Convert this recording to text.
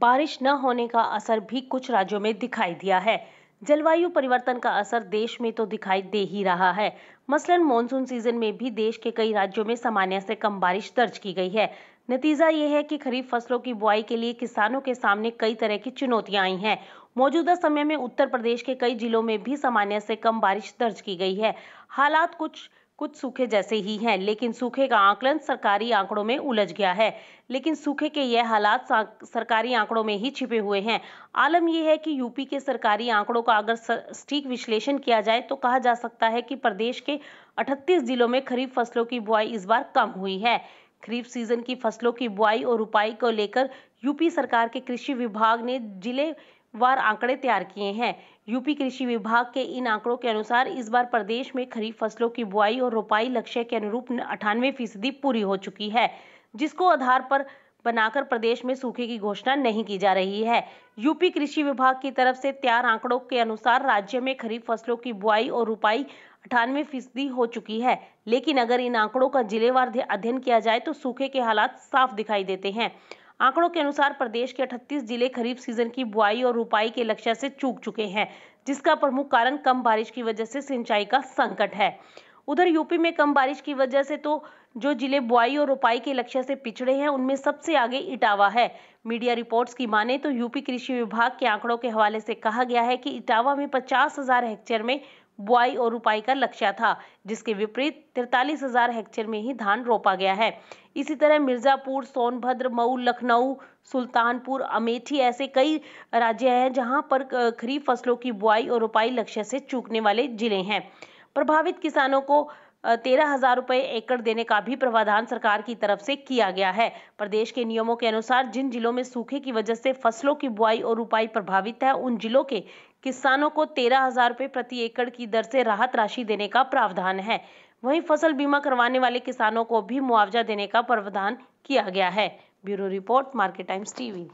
बारिश न होने का असर भी कुछ राज्यों में दिखाई दिया है जलवायु परिवर्तन का असर देश में तो दिखाई दे ही रहा है मसलन मानसून सीजन में भी देश के कई राज्यों में सामान्य से कम बारिश दर्ज की गई है नतीजा ये है कि खरीफ फसलों की बुआई के लिए किसानों के सामने कई तरह की चुनौतियां आई हैं मौजूदा समय में उत्तर प्रदेश के कई जिलों में भी सामान्य से कम बारिश दर्ज की गई है हालात कुछ कुछ सूखे जैसे ही हैं लेकिन सूखे का आंकलन सरकारी आंकड़ों में उलझ गया है लेकिन सूखे के यह हालात सरकारी आंकड़ों में ही छिपे हुए हैं आलम यह है कि यूपी के सरकारी आंकड़ों का अगर सटीक विश्लेषण किया जाए तो कहा जा सकता है कि प्रदेश के 38 जिलों में खरीफ फसलों की बुआई इस बार कम हुई है खरीफ सीजन की फसलों की बुआई और उपाई को लेकर यूपी सरकार के कृषि विभाग ने जिले वार आंकड़े तैयार किए हैं यूपी कृषि विभाग के इन आंकड़ों के अनुसार इस बार प्रदेश में खरीफ फसलों की बुआई और रोपाई लक्ष्य के अनुरूप अठानवे फीसदी पूरी हो चुकी है जिसको आधार पर बनाकर प्रदेश में सूखे की घोषणा नहीं की जा रही है यूपी कृषि विभाग की तरफ से तैयार आंकड़ों के अनुसार राज्य में खरीफ फसलों की बुआई और रुपाई अठानवे फीसदी हो चुकी है लेकिन अगर इन आंकड़ों का जिलेवार अध्ययन किया जाए तो सूखे के हालात साफ दिखाई देते हैं आंकड़ों के अनुसार प्रदेश के 38 जिले खरीफ सीजन की बुआई और रुपाई के लक्ष्य से चूक चुके हैं जिसका प्रमुख कारण कम बारिश की वजह से सिंचाई का संकट है उधर यूपी में कम बारिश की वजह से तो जो जिले बुआई और रोपाई के लक्ष्य से पिछड़े हैं उनमें सबसे आगे इटावा है मीडिया रिपोर्ट्स की माने तो यूपी कृषि विभाग के आंकड़ों के हवाले से कहा गया है कि इटावा में पचास हजार हेक्टेयर में बुआई और रुपाई का लक्ष्य था जिसके विपरीत तिरतालीस हजार हेक्टेयर में ही धान रोपा गया है इसी तरह मिर्जापुर सोनभद्र मऊ लखनऊ सुल्तानपुर अमेठी ऐसे कई राज्य हैं जहां पर खरीफ फसलों की बुआई और रुपाई लक्ष्य से चूकने वाले जिले हैं प्रभावित किसानों को तेरह हजार रुपये एकड़ देने का भी प्रावधान सरकार की तरफ से किया गया है प्रदेश के नियमों के अनुसार जिन जिलों में सूखे की वजह से फसलों की बुआई और रुपाई प्रभावित है उन जिलों के किसानों को तेरह हजार रुपये प्रति एकड़ की दर से राहत राशि देने का प्रावधान है वहीं फसल बीमा करवाने वाले किसानों को भी मुआवजा देने का प्रावधान किया गया है bureau report Market Times TV